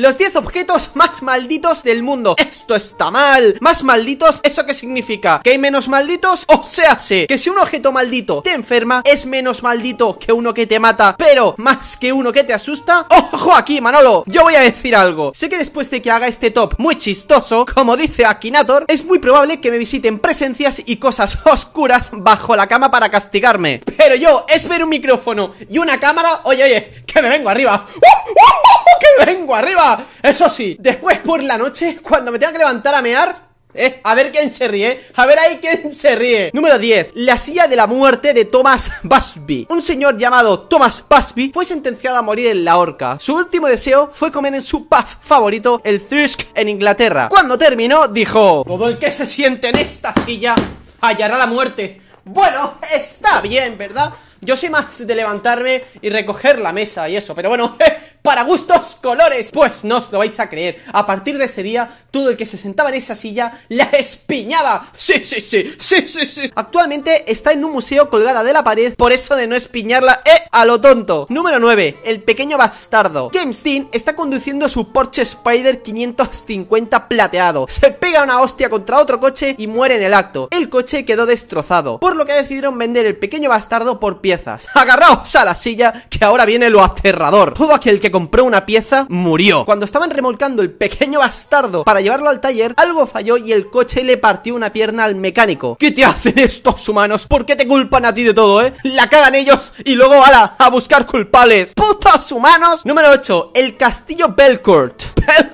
Los 10 objetos más malditos del mundo Esto está mal Más malditos, ¿eso qué significa? ¿Que hay menos malditos? O sea, sé que si un objeto maldito te enferma Es menos maldito que uno que te mata Pero más que uno que te asusta ¡Ojo aquí, Manolo! Yo voy a decir algo Sé que después de que haga este top muy chistoso Como dice Akinator Es muy probable que me visiten presencias y cosas oscuras Bajo la cama para castigarme Pero yo, es ver un micrófono y una cámara Oye, oye, que me vengo arriba ¡Uh! uh! que vengo arriba Eso sí, después por la noche Cuando me tenga que levantar a mear eh, a ver quién se ríe, a ver ahí quién se ríe Número 10, la silla de la muerte de Thomas Busby Un señor llamado Thomas Busby fue sentenciado a morir en la horca Su último deseo fue comer en su pub favorito, el Thirsk en Inglaterra Cuando terminó, dijo Todo el que se siente en esta silla hallará la muerte Bueno, está bien, ¿verdad? Yo soy más de levantarme y recoger la mesa y eso, pero bueno, eh, para gustos colores. Pues no os lo vais a creer. A partir de ese día, todo el que se sentaba en esa silla la espiñaba. Sí, sí, sí, sí, sí, sí. Actualmente está en un museo colgada de la pared por eso de no espiñarla eh, a lo tonto. Número 9. El pequeño bastardo. James Dean está conduciendo su Porsche Spider 550 plateado. Se pega una hostia contra otro coche y muere en el acto. El coche quedó destrozado, por lo que decidieron vender el pequeño bastardo por piezas. Agarraos a la silla que ahora viene lo aterrador. Todo aquel que compró una pieza murió. Cuando estaban remolcando el pequeño bastardo para llevarlo al taller, algo falló y el coche le partió una pierna al mecánico. ¿Qué te hacen estos humanos? ¿Por qué te culpan a ti de todo, eh? La cagan ellos y luego, ala, a buscar culpables. ¡Putos humanos! Número 8. El castillo Belcourt.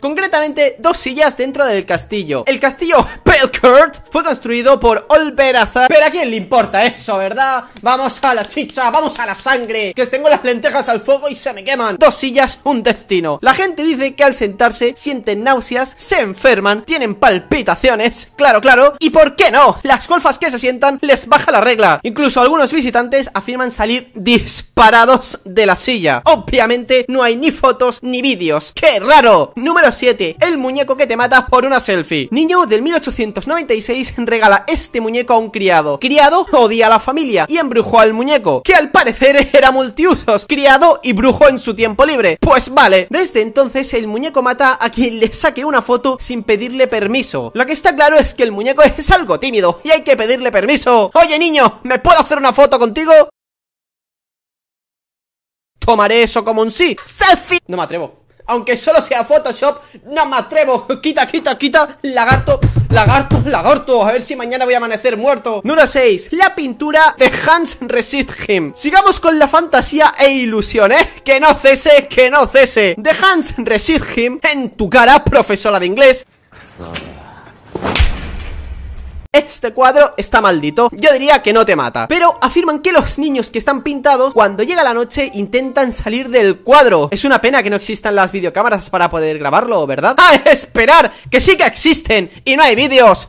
Concretamente, dos sillas dentro del castillo. El castillo Belcourt fue construido por Olverazar. Pero a quién le importa eso, ¿verdad? Vamos a la chicha, vamos a la sangre. Que tengo las lentejas al fuego y se me queman. Dos sillas, un destino. La gente dice que al sentarse sienten náuseas, se enferman, tienen palpitaciones. Claro, claro. ¿Y por qué no? Las golfas que se sientan les baja la regla. Incluso algunos visitantes afirman salir disparados de la silla. Obviamente no hay ni fotos ni vídeos. ¡Qué raro! Número 7. El muñeco que te mata por una selfie. Niño del 1896 regala este muñeco a un criado. Criado odia a la familia y embrujó al muñeco, que al parecer era multiusos, criado y brujo en su tiempo libre. Pues vale, desde entonces el muñeco mata a quien le saque una foto sin pedirle permiso. Lo que está claro es que el muñeco es algo tímido y hay que pedirle permiso. Oye niño, ¿me puedo hacer una foto contigo? Tomaré eso como un sí. ¡Selfie! No me atrevo aunque solo sea Photoshop, no me atrevo. Quita, quita, quita, lagarto, lagarto, lagarto. A ver si mañana voy a amanecer muerto. Número 6. La pintura de Hans him. Sigamos con la fantasía e ilusión, ¿eh? Que no cese, que no cese. De Hans Him en tu cara, profesora de inglés este cuadro está maldito. Yo diría que no te mata. Pero afirman que los niños que están pintados, cuando llega la noche, intentan salir del cuadro. Es una pena que no existan las videocámaras para poder grabarlo, ¿verdad? ¡Ah, esperar! ¡Que sí que existen! ¡Y no hay vídeos!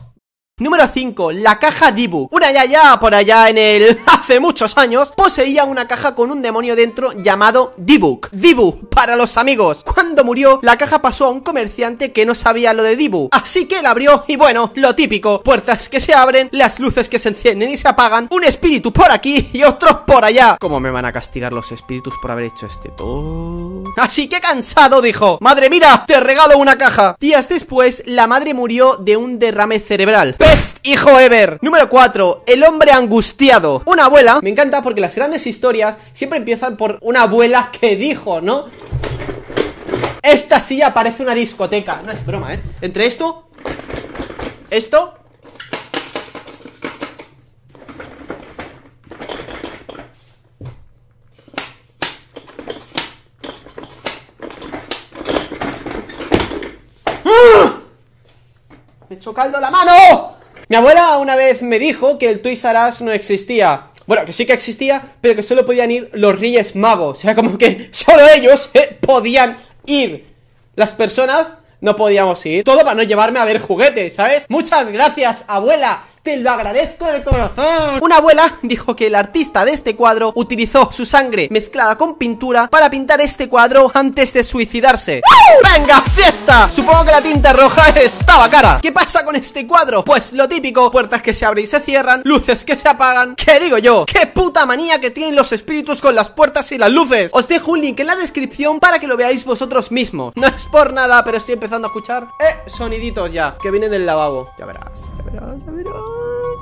Número 5, la caja Dibu. Una ya ya por allá en el... hace muchos años, poseía una caja con un demonio dentro llamado Dibuk. Dibu, para los amigos. Cuando murió, la caja pasó a un comerciante que no sabía lo de Dibu. Así que la abrió y bueno, lo típico. Puertas que se abren, las luces que se encienden y se apagan, un espíritu por aquí y otro por allá. ¿Cómo me van a castigar los espíritus por haber hecho este todo? Así que cansado dijo, madre mira, te regalo una caja. Días después, la madre murió de un derrame cerebral. Best hijo Ever. Número 4. El hombre angustiado. Una abuela me encanta porque las grandes historias siempre empiezan por una abuela que dijo, ¿no? Esta silla parece una discoteca. No es broma, ¿eh? Entre esto, esto ¡Ah! Me he hecho caldo la mano. Mi abuela una vez me dijo que el Toys no existía. Bueno, que sí que existía, pero que solo podían ir los reyes magos. O sea, como que solo ellos podían ir. Las personas no podíamos ir. Todo para no llevarme a ver juguetes, ¿sabes? Muchas gracias, abuela. Te lo agradezco de corazón. Una abuela dijo que el artista de este cuadro utilizó su sangre mezclada con pintura para pintar este cuadro antes de suicidarse. ¡Venga, fiesta! Supongo que la tinta roja estaba cara. ¿Qué pasa con este cuadro? Pues lo típico, puertas que se abren y se cierran, luces que se apagan. ¿Qué digo yo? ¿Qué puta manía que tienen los espíritus con las puertas y las luces? Os dejo un link en la descripción para que lo veáis vosotros mismos. No es por nada, pero estoy empezando a escuchar eh, soniditos ya, que vienen del lavabo. Ya verás, ya verás, ya verás.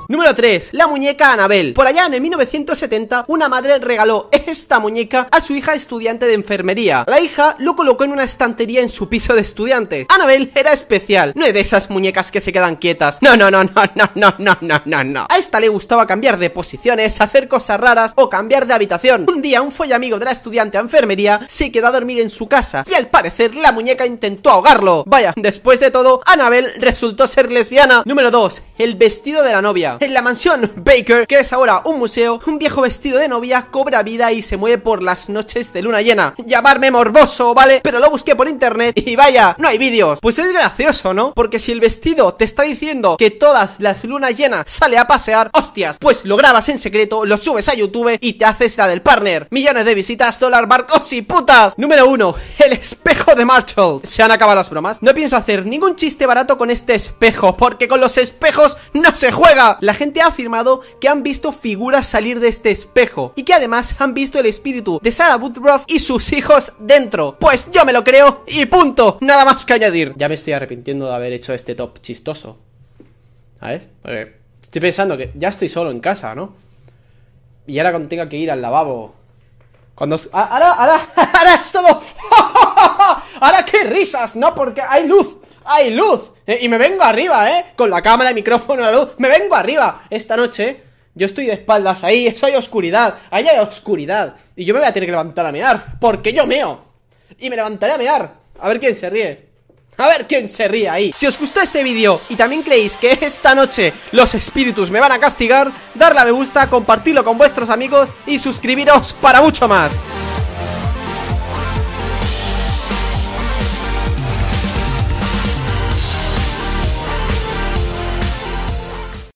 Número 3. La muñeca Anabel. Por allá en el 1970, una madre regaló esta muñeca a su hija estudiante de enfermería. La hija lo colocó en una estantería en su piso de estudiantes. Anabel era especial. No es de esas muñecas que se quedan quietas. No, no, no, no, no, no, no, no, no, A esta le gustaba cambiar de posiciones, hacer cosas raras o cambiar de habitación. Un día un amigo de la estudiante de enfermería se quedó a dormir en su casa y al parecer la muñeca intentó ahogarlo. Vaya, después de todo, Anabel resultó ser lesbiana. Número 2. El vestido de la Novia. En la mansión Baker, que es ahora un museo, un viejo vestido de novia cobra vida y se mueve por las noches de luna llena. Llamarme morboso, ¿vale? Pero lo busqué por internet y vaya, no hay vídeos. Pues es gracioso, ¿no? Porque si el vestido te está diciendo que todas las lunas llenas sale a pasear, hostias, pues lo grabas en secreto, lo subes a YouTube y te haces la del partner. Millones de visitas, dólar barcos y putas. Número 1. El espejo de Marshall. Se han acabado las bromas. No pienso hacer ningún chiste barato con este espejo, porque con los espejos no se juega. La gente ha afirmado que han visto figuras salir de este espejo y que además han visto el espíritu de Sarah Woodruff y sus hijos dentro. Pues yo me lo creo y punto. Nada más que añadir. Ya me estoy arrepintiendo de haber hecho este top chistoso. A Porque estoy pensando que ya estoy solo en casa, ¿no? Y ahora cuando tenga que ir al lavabo. Cuando. Ah, ahora, ahora, ahora es todo. ¡Ahora qué risas! No, porque hay luz hay luz. Eh, y me vengo arriba, ¿eh? Con la cámara, el micrófono, la luz. Me vengo arriba. Esta noche ¿eh? yo estoy de espaldas ahí. Eso hay oscuridad. Ahí hay oscuridad. Y yo me voy a tener que levantar a mear. Porque yo meo. Y me levantaré a mear. A ver quién se ríe. A ver quién se ríe ahí. Si os gustó este vídeo y también creéis que esta noche los espíritus me van a castigar, darle a me gusta, compartirlo con vuestros amigos y suscribiros para mucho más.